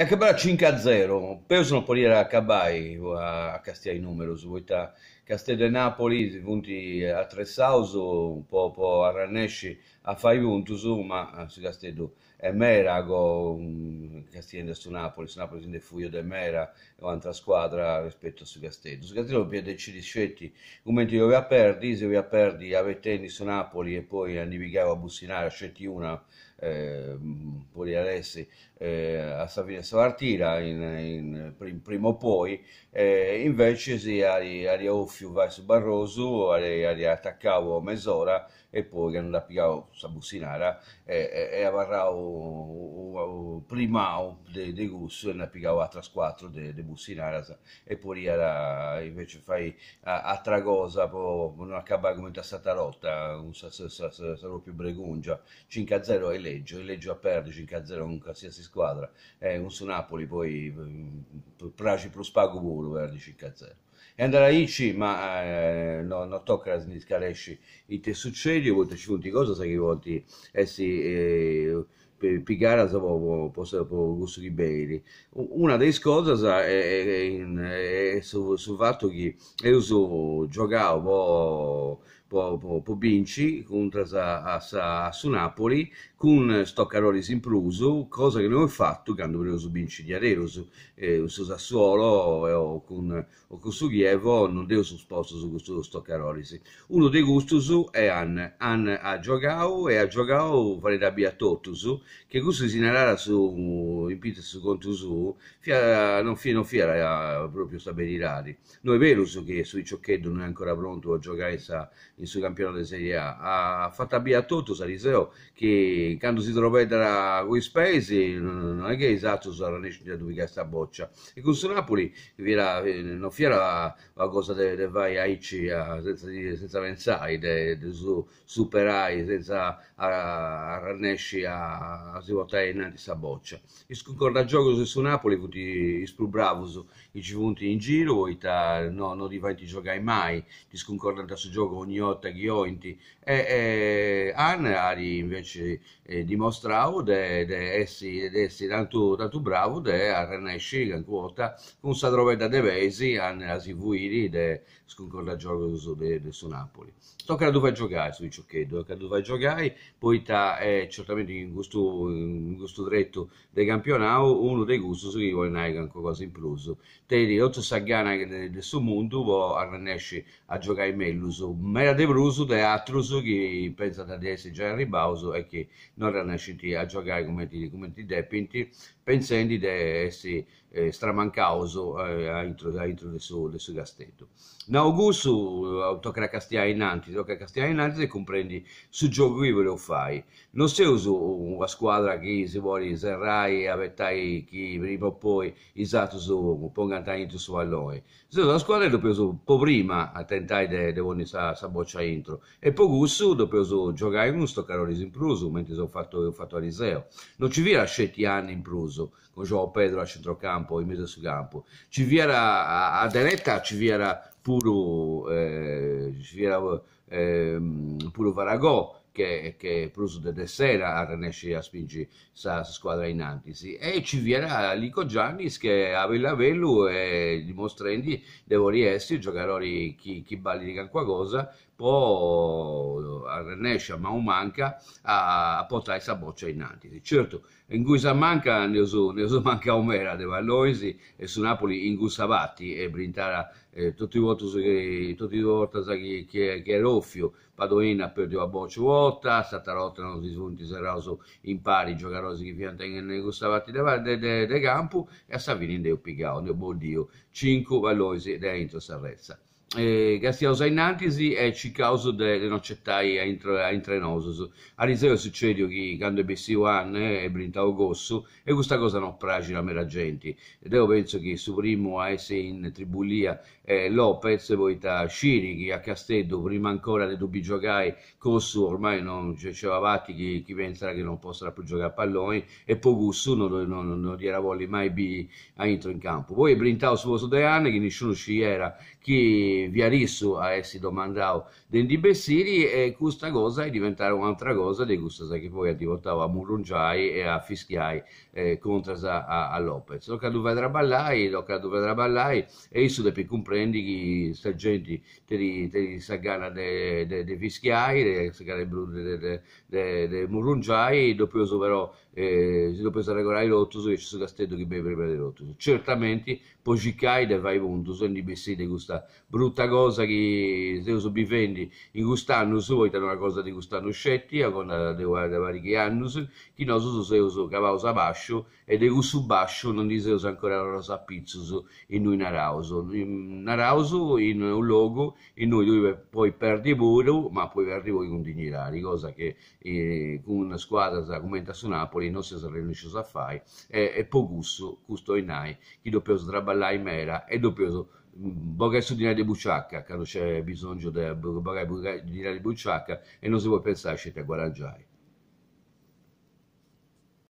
E acabare a 5-0, possono pulire a Cabai, a Castiglia in numero, su Castel de Napoli, punti a Tressauso, un po', po a Rannesci, a fare sugasteddu Merago ma eh, su Castello mm, Napoli, su Napoli in defuio del Mera e un'altra squadra rispetto a su Castello Sugasteddu. Sugasteddu piede ci discetti, un momento io aveva perdi, se aveva perdi a Vettenni su Napoli e poi a Nivigavo a Bussinare, scetti una eh, poi Alessi eh, a Savina Savartira in, in prim, primo poi eh, invece sì, ari, ari Offio vai su Barroso aria ari attaccavo mezz'ora e poi andava a Sabussinara e, e avarrà o, o, prima de, de gusto e ne pigava altre trasquattro de, de Bussinara e poi era, invece fai altra cosa, tragosa non accaba come da stata rotta sarò più bregungia 5-0 è leggio è leggio a perdere 5-0 con qualsiasi squadra e un su Napoli poi mm, Pragi pro spago volo per 5-0 e andare a Icci, ma eh, no, non tocca la scalesci i te succedi, oltre ci punti cosa sai che volti, eh sì, eh, per picare so, posso po, gusto di belli. Una delle cose è, è, è, sul fatto che io so, giocavo po', boh, po', boh, po boh Binci contro a, a, a, su Napoli con eh, sto Carolis in pruso cosa che noi abbiamo fatto quando abbiamo vinto di Areros, eh, su Sassuolo eh, o, con, o con Sughievo, non devo supposto su questo sto Carolis. Uno dei gusti su è An, An a Giogao e a Giogao fare da su che questo si narra su in pizza su Contusu, fia, non fino fiera eh, proprio stabilirari. non è vero che sui ciocchetti non è ancora pronto a giocare sa, in suo campionato di Serie A. Ha fatto abbia a tutto Sariseo oh, che quando si trova da quei paesi non è che esatto sarà nessuno di questa boccia. E con eh, su Napoli era, non fiera la cosa che vai a IC senza, senza pensare, di de su, superai senza arrannesci a, si votare in questa boccia. Il concorda gioco su Napoli fu di bravo i ci punti in giro, no, non fai giocare mai, ti sconcorda su gioco ogni ora notte ghiointi e, e Ann ari invece eh, dimostrau de, de essi eh tanto, tanto bravo de arrenesci con quota con sa trovetta de vesi Ann asi vuiri de sconcorda gioco su de, de su Napoli sto che dove giocare su ciocchedo che dove giocare poi ta è certamente in gusto in gusto dretto dei campionau uno dei gusti su chi vuole naigan qualcosa in plus. te di otto sagana del suo mondo può arrenesci a giocare meglio su mera De Bruso è Atruso che pensano di essere già in ribasso e che non erano riusciti a giocare come ti, come ti depinti pensando di essere eh, stramancauso dentro eh, del suo, suo, gastetto. Naugusu, eh, autocra castia in tocca autocra castia in e comprendi su gioco giochevole lo fai. Non sei uso una squadra che si vuole serrai, avettai chi prima o poi esatto su pongantai in su alloi. Se la squadra dopo uso po prima a tentare di de buoni sa, sa boccia intro e poi gusto dopo uso giocare in sto carolis in pruso mentre ho fatto, fatto a Liseo. Non ci vi lascetti anni in pruso con Giovo Pedro a centrocampo campo, in mezzo sul campo. Civiera a, a Deletta, Civiera puro, eh, eh, puro Varagò, che, che Prus de Dessera a Renesce a spingere sa squadra in antisi e ci viene Lico Giannis che a Villavello e eh, dimostrando devono essere giocatori chi, chi balli di qualcosa può eh, Renescia Maumanca a, a portare questa boccia in antisi. Certo, in Guisa manca ne Neosu manca Omera, De Valloisi e su Napoli in Gustavati e Brintara eh, tutti i voti tutti i voti che, che è Roffio, Padoina la boccia vuota, Satarotta non si svunti Serrauso in pari, Giocarosi che pianta in Gustavati de, de, de, de Campo e a Savini in Deo Pigao, buon Dio, 5 Valloisi e De Into Sarrezza eh, gaseosa in antisi e ci causa delle nocettaie intravenosa. A riseo succede che quando è BC1 eh, e brintavo gosso e questa cosa non piace a mera gente. Ed io penso che su primo a essere in tribulia eh, Lopez e poi ta Sciri a Castello prima ancora dei dubbi giocare Cossu ormai non c'era avanti chi, chi pensa che non possa più giocare a pallone e poi Gussu non, non, non, non gli era voli mai bi, a intro in campo. Poi brintavo su Voso De Anne che nessuno ci era chi via Rissu a essi domandavo di Bessiri e questa cosa è diventata un'altra cosa di questa che poi ha diventato a Murungiai e a Fischiai eh, contro a, a, Lopez. Lo che vedrà ballare, lo che vedrà ballare e isso devi comprendi che sta gente di sagana di Fischiai, di sagana di Murungiai, dopo io però eh, dopo sarà l'ottuso che ci sono castello che beve per l'ottuso certamente poi ci pogicai da vai punto sono di bessite questa brutta cosa che se uso bifendi, in gustanno su vuoi una cosa di gustanno scetti a con eh, da vari che hanno chi non uso se uso cavausa sabascio e di gusto bascio non dice uso ancora la rosa pizzo in noi narauso narauso in un luogo in noi dove poi perdi pure ma poi arrivo con dignità cosa che eh, con una squadra come su Napoli se Severino, Cesarino Sciosafai e, e Pogusso, Custoinai, chi doppio sdraballai mera e doppio Bogai Sudinai di Bucciacca, quando c'è bisogno di Bogai di Bucciacca e non si può pensare a guadagnare.